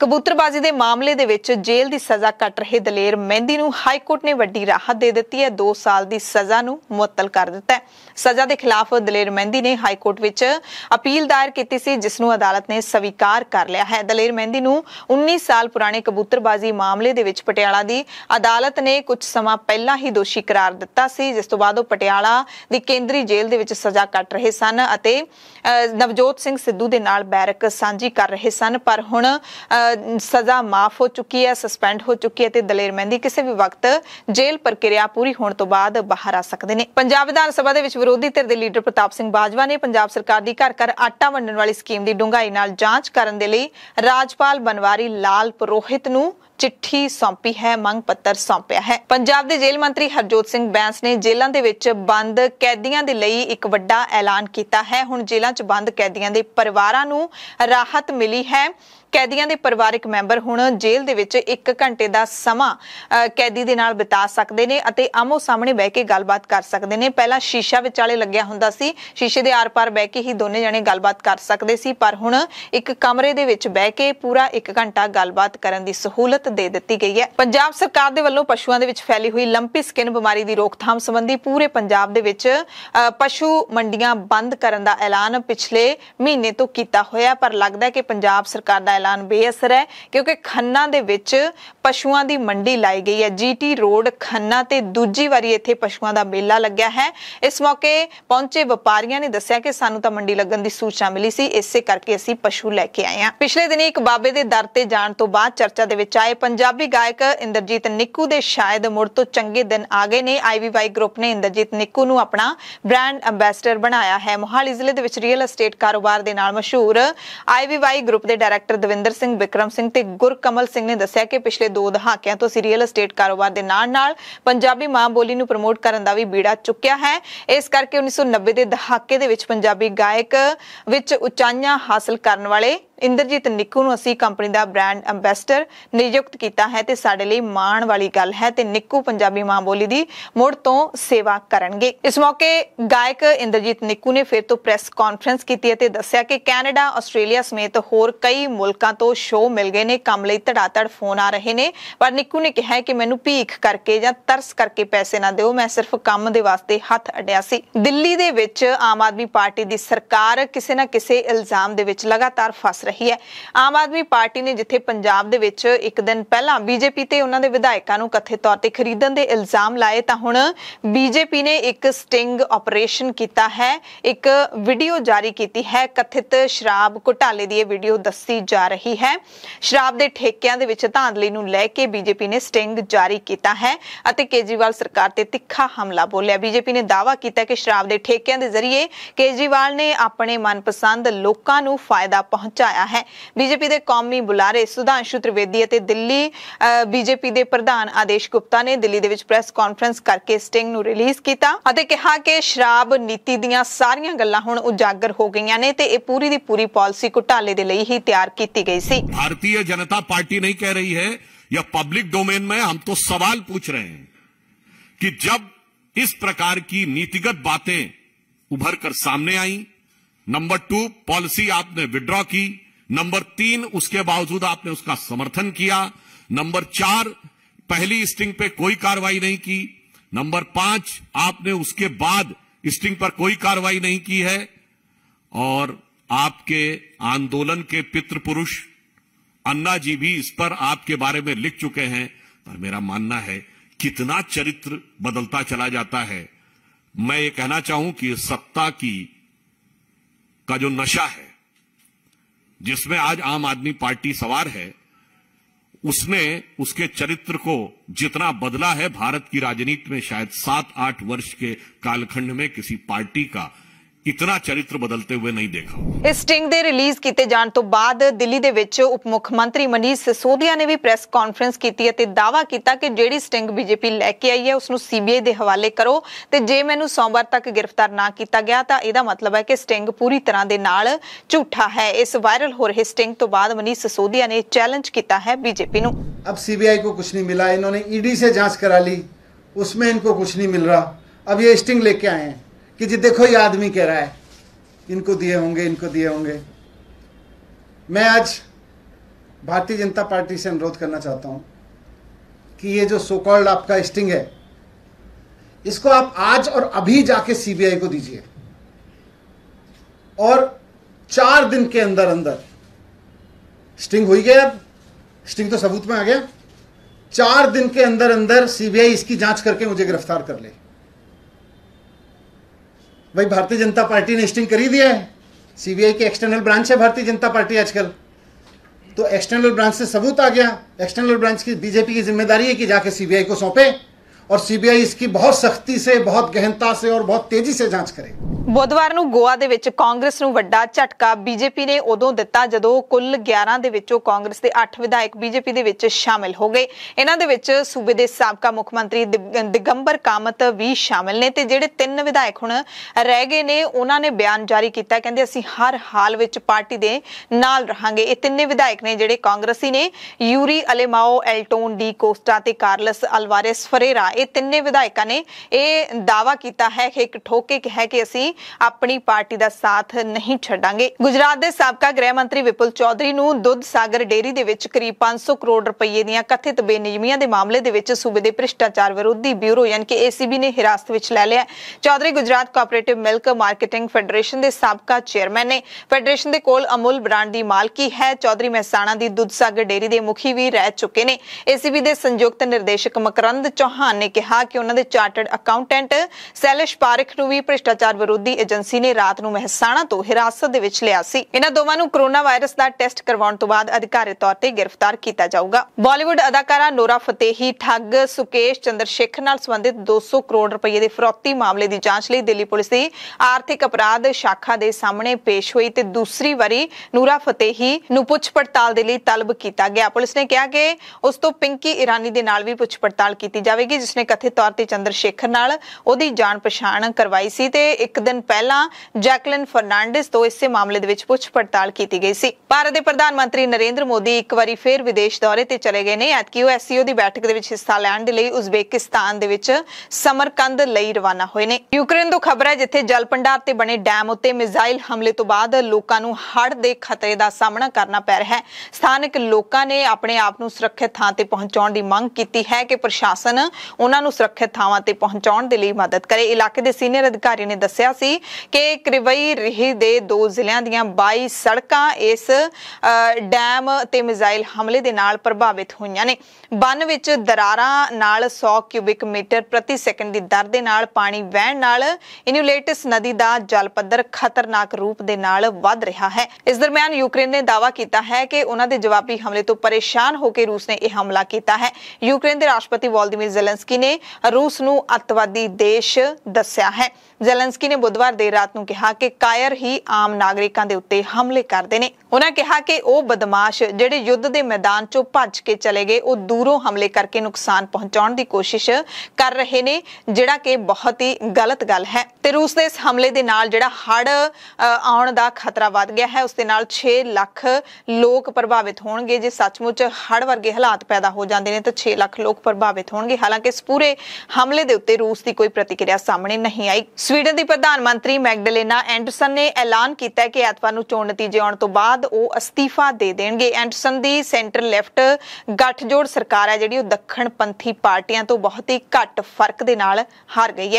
ਕਬੂਤਰਬਾਜ਼ੀ ਦੇ ਮਾਮਲੇ ਦੇ ਵਿੱਚ ਜੇਲ੍ਹ ਦੀ ਸਜ਼ਾ ਕੱਟ ਰਹੇ ਦਲੇਰ ਮਹਿੰਦੀ ਨੂੰ ਹਾਈ ਕੋਰਟ ਨੇ ਵੱਡੀ ਰਾਹਤ ਦੇ ਦਿੱਤੀ ਹੈ 2 ਸਾਲ ਦੀ ਸਜ਼ਾ ਨੂੰ ਮੁਅੱਤਲ ਕਰ ਦਿੱਤਾ ਹੈ ਸਜ਼ਾ ਦੇ ਖਿਲਾਫ ਦਲੇਰ ਮਹਿੰਦੀ ਨੇ ਹਾਈ ਕੋਰਟ ਵਿੱਚ ਅਪੀਲ ਦਾਇਰ ਕੀਤੀ ਸੀ ਜਿਸ ਨੂੰ ਅਦਾਲਤ ਨੇ ਸਵੀਕਾਰ ਕਰ ਲਿਆ ਹੈ ਦਲੇਰ ਮਹਿੰਦੀ ਨੂੰ 19 ਸਾਲ ਪੁਰਾਣੇ ਕਬੂਤਰਬਾਜ਼ੀ ਮਾਮਲੇ ਦੇ ਵਿੱਚ ਪਟਿਆਲਾ ਦੀ ਅਦਾਲਤ ਨੇ ਕੁਝ ਸਮਾਂ ਪਹਿਲਾਂ ਹੀ ਦੋਸ਼ੀ ਕਰਾਰ ਦਿੱਤਾ ਸੀ ਜਿਸ ਤੋਂ ਬਾਅਦ ਉਹ ਪਟਿਆਲਾ ਦੀ ਕੇਂਦਰੀ ਜੇਲ੍ਹ ਦੇ ਵਿੱਚ ਸਜ਼ਾ ਕੱਟ ਰਹੇ ਸਨ ਅਤੇ ਨਵਜੋਤ ਸਿੰਘ ਸਿੱਧੂ ਦੇ ਨਾਲ ਬੈਰਕ ਸਾਂਝੀ ਕਰ ਰਹੇ ਸਨ ਪਰ ਹੁਣ ਸਜ਼ਾ ਮਾਫ ਹੋ ਚੁੱਕੀ ਹੈ ਸਸਪੈਂਡ ਹੋ ਚੁੱਕੀ ਹੈ ਤੇ ਦਲੇਰ ਮਹਿੰਦੀ ਕਿਸੇ ਵੀ ਵਕਤ ਜੇਲ੍ਹ ਪ੍ਰਕਿਰਿਆ ਪੂਰੀ ਹੋਣ ਤੋਂ ਬਾਅਦ ਬਾਹਰ ਆ ਸਕਦੇ ਨੇ ਪੰਜਾਬ ਵਿਧਾਨ ਸਭਾ ਦੇ ਵਿੱਚ ਵਿਰੋਧੀ ਧਿਰ ਦੇ ਲੀਡਰ ਪ੍ਰਤਾਪ ਸਿੰਘ ਬਾਜਵਾ ਨੇ ਪੰਜਾਬ ਸਰਕਾਰ ਦੀ ਘਰ ਘਰ ਆਟਾ ਵੰਡਣ ਵਾਲੀ ਸਕੀਮ ਦੀ ਡੂੰਘਾਈ ਨਾਲ ਜਾਂਚ ਕਰਨ ਦੇ ਲਈ ਰਾਜਪਾਲ ਬਨਵਾਰੀ ਲਾਲ ਪੁਰੋਹਿਤ ਨੂੰ ਚਿੱਠੀ ਸੌਂਪੀ ਹੈ ਮੰਗ ਪੱਤਰ ਸੌਂਪਿਆ ਹੈ ਪੰਜਾਬ ਦੇ ਜੇਲ੍ਹ ਮੰਤਰੀ ਹਰਜੋਤ ਸਿੰਘ ਬੈਂਸ ਨੇ ਜੇਲ੍ਹਾਂ ਦੇ ਵਿੱਚ ਬੰਦ ਕੈਦੀਆਂ ਦੇ ਲਈ ਇੱਕ ਵੱਡਾ ਐਲਾਨ ਕੀਤਾ ਹੈ ਹੁਣ ਜੇਲ੍ਹਾਂ 'ਚ ਬੰਦ ਕੈਦੀਆਂ ਦੇ ਪਰਿਵਾਰਾਂ ਨੂੰ ਰਾਹਤ ਮਿਲੀ ਹੈ ਕੈਦੀਆਂ ਦੇ ਪਰਿਵਾਰਕ ਮੈਂਬਰ ਹੁਣ ਜੇਲ੍ਹ ਦੇ ਵਿੱਚ 1 ਘੰਟੇ ਦਾ ਸਮਾਂ ਕੈਦੀ ਦੇ ਨਾਲ ਬਿਤਾ ਸਕਦੇ ਨੇ ਅਤੇ ਆਮੋ ਸਾਹਮਣੇ ਬਹਿ ਕੇ ਗੱਲਬਾਤ ਕਰ ਸਕਦੇ ਨੇ ਪਹਿਲਾਂ ਸ਼ੀਸ਼ਾ ਵਿਚਾਲੇ ਲੱਗਿਆ ਹੁੰਦਾ ਸੀ ਸ਼ੀਸ਼ੇ ਦੇ ਆਰ-ਪਾਰ ਬਹਿ ਕੇ ਹੀ ਦੋਨੇ ਜਣੇ ਗੱਲਬਾਤ ਕਰ ਸਕਦੇ ਸੀ ਪਰ ਹੁਣ ਇੱਕ ਕਮਰੇ ਦੇ ਵਿੱਚ ਬਹਿ ਕੇ ਪੂਰਾ 1 ਘੰਟਾ ਗੱਲਬਾਤ ਕਰਨ ਦੀ ਸਹੂਲਤ ਦੇ ਦਿੱਤੀ ਗਈ ਹੈ ਪੰਜਾਬ ਸਰਕਾਰ ਦੇ ਵੱਲੋਂ ਪਸ਼ੂਆਂ ਦੇ ਵਿੱਚ ਫੈਲੀ ਹੋਈ ਲੰਪੀ ਸਕਿਨ ਬਿਮਾਰੀ ਦੀ ਰੋਕਥਾਮ ਸੰਬੰਧੀ ਪੂਰੇ ਪੰਜਾਬ ਦੇ ਵਿੱਚ ਪਸ਼ੂ ਮੰਡੀਆਂ ਬੰਦ ਕਰਨ ਦਾ ਐਲਾਨ ਪਿਛਲੇ ਮਹੀਨੇ ਤੋਂ ਕੀਤਾ ਹੋਇਆ ਪਰ ਲੱਗਦਾ ਹੈ ਕਿ ਪੰਜਾਬ ਸਰਕਾਰ ਦਾ ਐਲਾਨ ਬੇਅਸਰ ਹੈ ਕਿਉਂਕਿ ਖੰਨਾ ਦੇ ਵਿੱਚ ਪਸ਼ੂਆਂ ਦੀ ਮੰਡੀ ਲਾਈ ਗਈ ਹੈ ਜੀਟੀ ਰੋਡ ਖੰਨਾ ਤੇ ਦੂਜੀ ਵਾਰੀ ਇੱਥੇ ਪਸ਼ੂਆਂ ਦਾ ਮੇਲਾ ਲੱਗਿਆ ਹੈ ਇਸ ਮੌਕੇ ਪਹੁੰਚੇ ਵਪਾਰੀਆਂ ਨੇ ਦੱਸਿਆ ਕਿ ਸਾਨੂੰ ਤਾਂ ਮੰਡੀ ਲੱਗਣ ਦੀ ਸੂਚਨਾ ਮਿਲੀ ਸੀ ਇਸੇ ਕਰਕੇ ਅਸੀਂ ਪਸ਼ੂ ਲੈ ਕੇ ਆਏ ਹਾਂ ਪਿਛਲੇ ਦਿਨੀ ਇੱਕ ਬਾਬੇ ਦੇ ਦਰ ਤੇ ਜਾਣ ਤੋਂ ਬਾਅਦ ਚਰਚਾ ਦੇ ਵਿੱਚ ਆਏ ਪੰਜਾਬੀ ਗਾਇਕ ਇੰਦਰਜੀਤ ਨਿੱਕੂ ਦੇ ਸ਼ਾਇਦ ਮੁੜ ਤੋਂ ਚੰਗੇ ਦਿਨ ਆ ਗਏ ਨੇ ਆਈਵੀਵਾਈ ਗਰੁੱਪ ਨੇ ਇੰਦਰਜੀਤ ਨਿੱਕੂ ਨੂੰ ਆਪਣਾ ਬ੍ਰਾਂਡ ਐਮਬੈਸਡਰ ਬਣਾਇਆ ਹੈ ਮੋਹਾਲੀ ਜ਼ਿਲ੍ਹੇ ਦੇ ਵਿੱਚ ਰੀਅਲ ਅਸਟੇਟ ਕਾਰੋਬਾਰ ਦੇ ਨਾਲ ਮਸ਼ਹੂਰ ਆਈਵੀਵਾਈ ਗਰੁੱਪ ਦੇ ਡਾਇਰੈਕਟਰ ਦਵਿੰਦਰ ਸਿੰਘ ਵਿਕਰਮ ਸਿੰਘ ਤੇ ਗੁਰਕਮਲ ਸਿੰਘ ਨੇ ਦੱਸਿਆ ਕਿ ਪਿਛਲੇ 2 ਦਹਾਕਿਆਂ ਤੋਂ ਸੀਰੀਅਲ ਅਸਟੇਟ ਕਾਰੋਬਾਰ ਦੇ ਨਾਲ-ਨਾਲ ਪੰਜਾਬੀ ਮਾਂ ਬੋਲੀ ਨੂੰ ਪ੍ਰਮੋਟ ਕਰਨ ਦਾ ਵੀ ਬੀੜਾ ਚੁੱਕਿਆ ਹੈ ਇਸ ਕਰਕੇ 1990 ਦੇ ਦਹਾਕੇ ਦੇ ਵਿੱਚ ਪੰਜਾਬੀ ਗਾਇਕ ਵਿੱਚ ਉਚਾਈਆਂ ਹਾਸਲ ਕਰਨ ਵਾਲੇ ਇੰਦਰਜੀਤ ਨਿੱਕੂ ਨੂੰ ਅਸੀਂ ਕੰਪਨੀ ਦਾ ਬ੍ਰਾਂਡ ਐਮਬੈਸਡਰ ਨਿਯੁਕਤ ਕੀਤਾ ਹੈ ਤੇ ਸਾਡੇ ਲਈ ਮਾਣ ਵਾਲੀ ਗੱਲ ਹੈ ਤੇ ਨਿੱਕੂ ਪੰਜਾਬੀ ਮਾਂ ਬੋਲੀ ਦੀ ਮੁੜ ਤੋਂ ਸੇਵਾ ਕਰਨਗੇ ਇਸ ਮੌਕੇ ਗਾਇਕ ਇੰਦਰਜੀਤ ਨਿੱਕੂ ਨੇ ਫਿਰ ਤੋਂ ਪ੍ਰੈਸ ਕਾਨਫਰੰਸ ਕੀਤੀ ਅਤੇ ਦੱਸਿਆ ਕਿ ਕੈਨੇਡਾ ਆਸਟ੍ਰੇਲੀਆ ਸਮੇਤ ਹੋਰ ਕਈ ਮੁਲਕਾਂ ਤੋਂ ਸ਼ੋਅ ਮਿਲ ਗਏ ਨੇ ਕੰਮ ਲਈ ਧੜਾਧੜ ਫੋਨ ਆ ਰਹੇ ਨੇ ਪਰ ਨਿੱਕੂ ਨੇ ਕਿਹਾ ਕਿ ਮੈਨੂੰ ਭੀਖ ਕਰਕੇ ਜਾਂ ਤਰਸ ਕਰਕੇ ਪੈਸੇ ਨਾ ਦਿਓ ਮੈਂ ਸਿਰਫ ਕੰਮ ਦੇ ਵਾਸਤੇ ਹੱਥ ਅੜਿਆ ਸੀ ਦਿੱਲੀ ਦੇ ਵਿੱਚ ਆਮ ਆਦਮੀ ਪਾਰਟੀ ਦੀ ਸਰਕਾਰ ਕਿਸੇ ਨਾ ਕਿਸੇ ਇਲਜ਼ਾਮ ਦੇ ਵਿੱਚ ਲਗਾਤਾਰ ਫਸ ਰਹੀ ਹੈ ਆਮ ਆਦਮੀ ਪਾਰਟੀ ਨੇ ਜਿੱਥੇ ਪੰਜਾਬ ਦੇ ਵਿੱਚ ਇੱਕ ਦਿਨ ਪਹਿਲਾਂ ਬੀਜੇਪੀ ਤੇ ਉਹਨਾਂ ਦੇ ਵਿਧਾਇਕਾਂ ਨੂੰ ਕਥਿਤ ਤੌਰ ਤੇ ਖਰੀਦਣ ਦੇ ਇਲਜ਼ਾਮ ਲਾਏ ਤਾਂ ਹੁਣ ਬੀਜੇਪੀ ਨੇ ਇੱਕ ਸਟਿੰਗ ਆਪਰੇਸ਼ਨ ਕੀਤਾ ਹੈ ਇੱਕ ਵੀਡੀਓ ਜਾਰੀ ਕੀਤੀ ਹੈ ਕਥਿਤ ਸ਼ਰਾਬ ਘੁਟਾਲੇ ਦੀ ਇਹ ਵੀਡੀਓ ਦੱਸੀ ਜਾ ਰਹੀ ਹੈ ਸ਼ਰਾਬ ਦੇ ਠੇਕਿਆਂ ਦੇ ਵਿੱਚ ਧਾਂਦਲੀ ਨੂੰ ਲੈ ਕੇ ਬੀਜੇਪੀ ਨੇ ਸਟਿੰਗ ਜਾਰੀ ਕੀਤਾ ਹੈ ਅਤੇ ਕੇਜੀਵਾਲ ਸਰਕਾਰ ਤੇ ਤਿੱਖਾ ਹਮਲਾ ਬੋਲਿਆ ਬੀਜੇਪੀ ਨੇ ਦਾਅਵਾ ਕੀਤਾ ਕਿ ਸ਼ਰਾਬ ਦੇ ਠੇਕਿਆਂ ਦੇ ਜ਼ਰੀਏ ਕੇਜੀਵਾਲ ਨੇ ਆਪਣੇ ਮਨਪਸੰਦ ਲੋਕਾਂ ਨੂੰ ਫਾਇਦਾ ਪਹੁੰਚਾਇਆ ਆਇਆ ਹੈ ਬੀਜੇਪੀ ਦੇ ਕੌਮੀ ਬੁਲਾਰੇ ਸੁਧਾਂਸ਼ੂ ਤ੍ਰਿਵੇਦੀ ਅਤੇ ਦਿੱਲੀ ਬੀਜੇਪੀ ਦੇ ਪ੍ਰਧਾਨ ਆਦੇਸ਼ ਗੁਪਤਾ ਨੇ ਦਿੱਲੀ ਦੇ ਵਿੱਚ ਪ੍ਰੈਸ ਕਾਨਫਰੰਸ ਕਰਕੇ ਸਟਿੰਗ ਨੂੰ ਰਿਲੀਜ਼ ਕੀਤਾ ਅਤੇ ਕਿਹਾ ਕਿ ਸ਼ਰਾਬ ਨੀਤੀ ਦੀਆਂ ਸਾਰੀਆਂ ਗੱਲਾਂ ਹੁਣ ਉਜਾਗਰ ਹੋ ਗਈਆਂ ਨੇ ਤੇ ਇਹ ਪੂਰੀ ਦੀ ਪੂਰੀ ਪਾਲਿਸੀ ਘੁਟਾਲੇ ਦੇ ਲਈ ਹੀ ਤਿਆਰ ਕੀਤੀ ਗਈ ਸੀ भारतीय जनता पार्टी नहीं कह रही है या पब्लिक डोमेन में हम तो सवाल पूछ रहे हैं कि जब इस प्रकार की नीतिगत बातें उभर कर सामने आई नंबर टू पॉलिसी आपने विड्रॉ की नंबर तीन उसके बावजूद आपने उसका समर्थन किया नंबर चार पहली स्टिंग पे कोई कार्रवाई नहीं की नंबर पांच आपने उसके बाद स्टिंग पर कोई कार्रवाई नहीं की है और आपके आंदोलन के पितृपुरुष अन्ना जी भी इस पर आपके बारे में लिख चुके हैं पर मेरा मानना है कितना चरित्र बदलता चला जाता है मैं ये कहना चाहूं कि सत्ता की का जो नशा है जिसमें आज आम आदमी पार्टी सवार है उसने उसके चरित्र को जितना बदला है भारत की राजनीति में शायद सात आठ वर्ष के कालखंड में किसी पार्टी का ਇਤਨਾ ਚਰਿੱਤਰ ਬਦਲਤੇ ਹੋਏ ਨਹੀਂ ਦੇਖਾ ਇਸ ਸਟਿੰਗ ਦੇ ਰਿਲੀਜ਼ ਕੀਤੇ ਜਾਣ ਤੋਂ ਬਾਅਦ ਦਿੱਲੀ ਦੇ ਵਿੱਚ ਉਪ ਮੁੱਖ ਮੰਤਰੀ ਮਨੀਸ਼ ਸਿਸੋਦੀਆ ਨੇ ਵੀ ਪ੍ਰੈਸ ਕਾਨਫਰੰਸ ਕੀਤੀ ਅਤੇ ਦਾਵਾ ਕੀਤਾ ਕਿ ਜਿਹੜੀ ਸਟਿੰਗ ਬੀਜੇਪੀ ਲੈ ਕੇ ਆਈ ਹੈ ਉਸ ਨੂੰ ਸੀਬੀਆਈ ਦੇ ਹਵਾਲੇ ਕਰੋ ਤੇ ਜੇ ਮੈਨੂੰ ਸੋਮਵਾਰ ਤੱਕ ਗ੍ਰਿਫਤਾਰ ਨਾ ਕੀਤਾ ਗਿਆ ਤਾਂ ਇਹਦਾ ਮਤਲਬ ਹੈ ਕਿ ਸਟਿੰਗ ਪੂਰੀ ਤਰ੍ਹਾਂ ਦੇ ਨਾਲ ਝੂਠਾ ਹੈ ਇਸ ਵਾਇਰਲ ਹੋ ਰਹੇ ਸਟਿੰਗ ਤੋਂ ਬਾਅਦ ਮਨੀਸ਼ ਸਿਸੋਦੀਆ ਨੇ ਚੈਲੰਜ ਕੀਤਾ ਹੈ ਬੀਜੇਪੀ ਨੂੰ ਅਬ अब सीबीआई को कुछ नहीं मिला इन्होंने ईडी e से जांच करा ਇਹਨਾਂ ਕੋ ਕੁਝ ਨਹੀਂ ਮਿਲ ਰਹਾ ਅਬ ਇਹ ਸਟਿੰਗ ਲੈ ਕੇ ਆਏ ਹਨ कि जी देखो ये आदमी कह रहा है इनको दिए होंगे इनको दिए होंगे मैं आज भारतीय जनता पार्टी से अनुरोध करना चाहता हूं कि ये जो सोकॉल्ड आपका स्टिंग है इसको आप आज और अभी जाके सीबीआई को दीजिए और चार दिन के अंदर अंदर स्टिंग हुई गया अब स्टिंग तो सबूत में आ गया चार दिन के अंदर अंदर सीबीआई इसकी जांच करके मुझे गिरफ्तार कर ले भाई भारतीय जनता पार्टी ने स्टिंग कर ही दिया है सीबीआई की एक्सटर्नल ब्रांच है भारतीय जनता पार्टी आजकल तो एक्सटर्नल ब्रांच से सबूत आ गया एक्सटर्नल ब्रांच की बीजेपी की जिम्मेदारी है कि जाके सीबीआई को सौंपे और सीबीआई इसकी बहुत सख्ती से बहुत गहनता से और बहुत तेजी से जांच करे ਬੁੱਧਵਾਰ ਨੂੰ ਗੋਆ ਦੇ ਵਿੱਚ ਕਾਂਗਰਸ ਨੂੰ ਵੱਡਾ ਝਟਕਾ ਬੀਜੇਪੀ ਨੇ ਉਦੋਂ ਦਿੱਤਾ ਜਦੋਂ ਕੁੱਲ 11 ਦੇ ਵਿੱਚੋਂ ਕਾਂਗਰਸ ਦੇ 8 ਵਿਧਾਇਕ ਬੀਜੇਪੀ ਦੇ ਵਿੱਚ ਸ਼ਾਮਿਲ ਹੋ ਗਏ ਇਹਨਾਂ ਦੇ ਵਿੱਚ ਸੂਬੇ ਦੇ ਸਾਬਕਾ ਮੁੱਖ ਮੰਤਰੀ ਦਿਗੰਬਰ ਕਾਮਤ ਵੀ ਸ਼ਾਮਿਲ ਨੇ ਤੇ ਜਿਹੜੇ ਤਿੰਨ ਵਿਧਾਇਕ ਹੁਣ ਰਹਿ ਗਏ ਨੇ ਉਹਨਾਂ ਨੇ ਬਿਆਨ ਜਾਰੀ ਕੀਤਾ ਕਹਿੰਦੇ ਅਸੀਂ ਹਰ ਹਾਲ ਵਿੱਚ ਪਾਰਟੀ ਦੇ ਨਾਲ ਰਹਾਂਗੇ ਇਹ ਤਿੰਨੇ ਵਿਧਾਇਕ ਨੇ ਜਿਹੜੇ ਕਾਂਗਰਸੀ ਨੇ ਯੂਰੀ ਅਲੇਮਾਓ ਐਲਟੋਨ ਡੀ ਕੋਸਟਾ ਤੇ ਕਾਰਲਸ ਅਲਵਾਰੇਸ ਫਰੇਰਾ ਇਹ ਤਿੰਨੇ ਵਿਧਾਇਕਾਂ ਨੇ ਇਹ ਦਾਵਾ ਕੀਤਾ ਹੈ ਕਿ ਇੱਕ ਠੋਕੇ ਕਿ ਹੈ ਕਿ ਅਸੀਂ ਆਪਣੀ ਪਾਰਟੀ ਦਾ ਸਾਥ ਨਹੀਂ ਛੱਡਾਂਗੇ ਗੁਜਰਾਤ ਦੇ ਸਾਬਕਾ ਗ੍ਰਹਿ ਮੰਤਰੀ ਵਿਪੁਲ ਚੌਧਰੀ ਨੂੰ ਦੁੱਧ ਸਾਗਰ ਡੇਰੀ ਦੇ ਵਿੱਚ ਕਰੀਬ 500 ਕਰੋੜ ਰੁਪਏ ਦੀਆਂ ਕਥਿਤ ਬੇਨਿਯਮੀਆਂ ਦੇ ਮਾਮਲੇ ਦੇ ਵਿੱਚ ਸੂਬੇ ਦੇ ਭ੍ਰਿਸ਼ਟਾਚਾਰ ਵਿਰੋਧੀ ਬਿਊਰੋ ਯਾਨੀ ਕਿ ਏਸੀਬੀ ਨੇ ਹਿਰਾਸਤ ਵਿੱਚ ਲੈ ਲਿਆ Chaudhary Gujarat cooperative milk marketing federation ਦੇ ਸਾਬਕਾ ਚੇਅਰਮੈਨ ਨੇ ਫੈਡਰੇਸ਼ਨ ਦੇ ਕੋਲ ਅਮੁਲ ਬ੍ਰਾਂਡ ਦੀ ਮਾਲਕੀ ਹੈ ਚੌਧਰੀ ਮਹਿਸਾਣਾ ਦੀ ਦੁੱਧ ਸਾਗਰ ਡੇਰੀ ਦੇ ਮੁਖੀ ਵੀ ਰਹਿ ਚੁੱਕੇ ਨੇ ਏਸੀਬੀ ਦੇ ਸੰਯੁਕਤ ਨਿਰਦੇਸ਼ਕ ਮਕਰੰਦ ਚੌਹਾਨ ਨੇ ਕਿਹਾ ਕਿ ਉਹਨਾਂ ਦੇ ਚਾਰਟਰਡ ਅਕਾਊਂਟੈਂਟ ਸੈਲਸ਼ ਪਾਰਖ ਨੂੰ ਵੀ ਭ੍ਰਿਸ਼ਟਾਚਾਰ ਵਿਰੋਧੀ ਦੀ ਏਜੰਸੀ ਨੇ ਰਾਤ ਨੂੰ ਮਹਿਸਾਣਾ ਤੋਂ ਹਿਰਾਸਤ ਦੇ ਵਿੱਚ ਲਿਆ ਸੀ ਇਹਨਾਂ ਦੋਵਾਂ ਨੂੰ ਕਰੋਨਾ ਵਾਇਰਸ ਦਾ ਟੈਸਟ ਕਰਵਾਉਣ ਤੋਂ ਬਾਅਦ ਅਧਿਕਾਰਤ ਤੌਰ ਤੇ ਗ੍ਰਿਫਤਾਰ ਕੀਤਾ ਜਾਊਗਾ ਬਾਲੀਵੁੱਡ ਅਦਾਕਾਰਾ ਨੋਰਾ ਫਤੇਹੀ ਠੱਗ ਸੁਕੇਸ਼ ਚੰਦਰ ਸ਼ੇਖਰ ਨਾਲ ਸੰਬੰਧਿਤ 200 ਕਰੋੜ ਰੁਪਏ ਦੇ ਫਰੋਤੀ ਮਾਮਲੇ ਦੀ ਜਾਂਚ ਲਈ ਦਿੱਲੀ ਪੁਲਿਸ ਦੀ ਆਰਥਿਕ ਅਪਰਾਧ ਸ਼ਾਖਾ ਦੇ ਸਾਹਮਣੇ ਪੇਸ਼ ਹੋਈ ਤੇ ਦੂਸਰੀ ਵਾਰੀ ਨੂਰਾ ਫਤੇਹੀ ਨੂੰ ਪੁੱਛ ਪੜਤਾਲ ਦੇ ਲਈ ਤਲਬ ਕੀਤਾ ਗਿਆ ਪੁਲਿਸ ਨੇ ਕਿਹਾ ਕਿ ਉਸ ਤੋਂ ਪਿੰਕੀ ਇਰਾਨੀ ਦੇ ਨਾਲ ਵੀ ਪੁੱਛ ਪੜਤਾਲ ਕੀਤੀ ਜਾਵੇਗੀ ਜਿਸ ਨੇ ਕਥਿਤ ਤੌਰ ਤੇ ਚੰਦਰ ਸ਼ੇਖਰ ਨਾਲ ਉਹਦੀ ਜਾਣ ਪਛਾਣ ਕਰਵਾਈ ਸੀ ਤੇ ਇੱਕ ਦਿਨ ਦਿਨ ਪਹਿਲਾਂ ਜੈਕਲਿਨ ਫਰਨਾਂਡਿਸ ਤੋਂ ਇਸੇ ਮਾਮਲੇ ਦੇ ਵਿੱਚ ਪੁੱਛ ਪੜਤਾਲ ਕੀਤੀ ਗਈ ਸੀ ਭਾਰਤ ਦੇ ਪ੍ਰਧਾਨ ਮੰਤਰੀ ਨਰਿੰਦਰ ਮੋਦੀ ਇੱਕ ਵਾਰੀ ਫੇਰ ਵਿਦੇਸ਼ ਦੌਰੇ ਤੇ ਚਲੇ ਗਏ ਨੇ ਐਤਕੀ ਉਹ ਐਸਸੀਓ ਦੀ ਬੈਠਕ ਦੇ ਵਿੱਚ ਹਿੱਸਾ ਲੈਣ ਦੇ ਲਈ ਉਜ਼ਬੇਕਿਸਤਾਨ ਦੇ ਵਿੱਚ ਸਮਰਕੰਦ ਲਈ ਰਵਾਨਾ ਹੋਏ ਨੇ ਯੂਕਰੇਨ ਤੋਂ ਖਬਰ ਹੈ ਜਿੱਥੇ ਜਲ ਭੰਡਾਰ ਤੇ ਬਣੇ ਡੈਮ ਉੱਤੇ ਮਿਜ਼ਾਈਲ ਹਮਲੇ ਤੋਂ ਬਾਅਦ ਲੋਕਾਂ ਨੂੰ ਹੜ ਦੇ ਖਤਰੇ ਦਾ ਸਾਹਮਣਾ ਕਰਨਾ ਪੈ ਰਿਹਾ ਹੈ ਸਥਾਨਕ ਲੋਕਾਂ ਨੇ ਆਪਣੇ ਆਪ ਨੂੰ ਸੁਰੱਖਿਅਤ ਥਾਂ ਤੇ ਪਹੁੰਚਾਉਣ ਦੀ ਮੰਗ ਕੀਤੀ ਹੈ ਕਿ ਪ੍ਰਸ਼ਾਸਨ ਉਹਨਾਂ ਨੂੰ ਸੁਰੱਖਿਅਤ ਥਾਵਾਂ ਤੇ ਪਹੁੰਚਾਉਣ ਦੇ ਲਈ ਮਦਦ ਕਰੇ ਇਲਾਕੇ ਦੇ ਸੀਨੀਅਰ ਅਧਿਕਾਰੀ ਨੇ ਦੱਸਿਆ ਸੀ ਸੀ ਕਿ ਕ੍ਰਿਵਈ ਰਹੀ ਦੇ ਦੋ ਜ਼ਿਲ੍ਹਿਆਂ ਦੀਆਂ 22 ਸੜਕਾਂ ਇਸ ਡੈਮ ਤੇ ਮਿਜ਼ਾਈਲ ਹਮਲੇ ਦੇ ਨਾਲ ਪ੍ਰਭਾਵਿਤ ਹੋਈਆਂ ਨੇ ਬੰਨ ਵਿੱਚ ਦਰਾਰਾਂ ਨਾਲ 100 ਕਿਊਬਿਕ ਮੀਟਰ ਪ੍ਰਤੀ ਸੈਕਿੰਡ ਦੀ ਦਰ ਦੇ ਨਾਲ ਪਾਣੀ ਵਹਿਣ ਨਾਲ ਇਨਿਊਲੇਟਸ ਨਦੀ ਦਾ ਜਲ ਪੱਧਰ ਖਤਰਨਾਕ ਰੂਪ ਦੇ ਨਾਲ ਵੱਧ ਰਿਹਾ ਹੈ ਇਸ ਦਰਮਿਆਨ ਯੂਕਰੇਨ ਨੇ ਦਾਅਵਾ ਕੀਤਾ ਹੈ ਕਿ ਉਹਨਾਂ ਦੇ ਜਵਾਬੀ ਹਮਲੇ ਤੋਂ ਪਰੇਸ਼ਾਨ ਹੋ ਕੇ ਰੂਸ ਨੇ ਇਹ ਹਮਲਾ ਕੀਤਾ ਹੈ ਯੂਕਰੇਨ ਦੇ ਰਾਸ਼ਟਰਪਤੀ ਵੋਲਦੀਮੀਰ ਜ਼ੈਲੈਂਸਕੀ ਨੇ ਰੂਸ ਨੂੰ ਅਤਵਾਦੀ ਦੇਸ਼ ਦੱਸਿਆ ਹੈ ਜ਼ੈਲੈਂਸਕੀ ਨੇ ਬੁੱਧ ਬੁੱਧਵਾਰ ਦੇਰ ਰਾਤ ਨੂੰ ਕਿਹਾ ਕਿ ਕਾਇਰ ਹੀ ਆਮ ਨਾਗਰਿਕਾਂ ਦੇ ਉੱਤੇ ਹਮਲੇ ਕਰਦੇ ਨੇ ਉਹਨਾਂ ਕਿਹਾ ਕਿ ਉਹ ਬਦਮਾਸ਼ ਜਿਹੜੇ ਯੁੱਧ ਦੇ ਮੈਦਾਨ ਚੋਂ ਭੱਜ ਕੇ ਚਲੇ ਗਏ ਉਹ ਦੂਰੋਂ ਹਮਲੇ ਕਰਕੇ ਨੁਕਸਾਨ ਪਹੁੰਚਾਉਣ ਦੀ ਕੋਸ਼ਿਸ਼ ਕਰ ਰਹੇ ਨੇ ਜਿਹੜਾ ਕਿ ਬਹੁਤ ਹੀ ਗਲਤ ਗੱਲ ਹੈ ਤੇ ਰੂਸ ਦੇ ਇਸ ਹਮਲੇ ਦੇ ਨਾਲ ਜਿਹੜਾ ਹੜ ਆਉਣ ਦਾ ਖਤਰਾ ਵੱਧ ਗਿਆ ਹੈ ਉਸ ਦੇ ਨਾਲ 6 ਲੱਖ ਲੋਕ ਪ੍ਰਭਾਵਿਤ ਹੋਣਗੇ ਜੇ ਸੱਚਮੁੱਚ ਹੜ ਵਰਗੇ ਹਾਲਾਤ ਪੈਦਾ ਹੋ ਜਾਂਦੇ ਨੇ ਤਾਂ 6 ਲੱਖ ਲੋਕ ਪ੍ਰਭਾਵਿਤ ਹੋਣਗੇ ਹਾਲਾਂਕਿ ਇਸ ਪੂਰੇ ਹਮਲੇ ਦੇ ਉੱਤੇ ਰੂਸ ਦੀ ਕੋਈ ਪ੍ਰਤੀਕਿਰਿਆ ਸਾਹਮਣੇ ਨਹੀਂ ਆਈ ਸਵੀਡਨ ਦੀ ਪ੍ਰਧਾਨ ਮੰਤਰੀ ਮੈਗਡਲੇਨਾ ਐਂਡਰਸਨ ਨੇ ਐਲਾਨ ਕੀਤਾ ਕਿ ਐਤਵਾਰ ਨੂੰ ਚੋਣ ਨਤੀਜੇ ਆਉਣ ਤੋਂ ਬਾਅਦ ਉਹ ਅਸਤੀਫਾ ਦੇ ਦੇਣਗੇ ਐਂਡਰਸਨ ਦੀ ਸੈਂਟਰ ਲੈਫਟ ਗੱਠਜੋੜ ਸਰਕਾਰ ਹੈ ਜਿਹੜੀ ਉਹ ਦੱਖਣ ਪੰਥੀ ਪਾਰਟੀਆਂ ਤੋਂ ਬਹੁਤ ਹੀ ਘੱਟ ਫਰਕ ਦੇ ਨਾਲ ਹਾਰ ਗਈ ਹੈ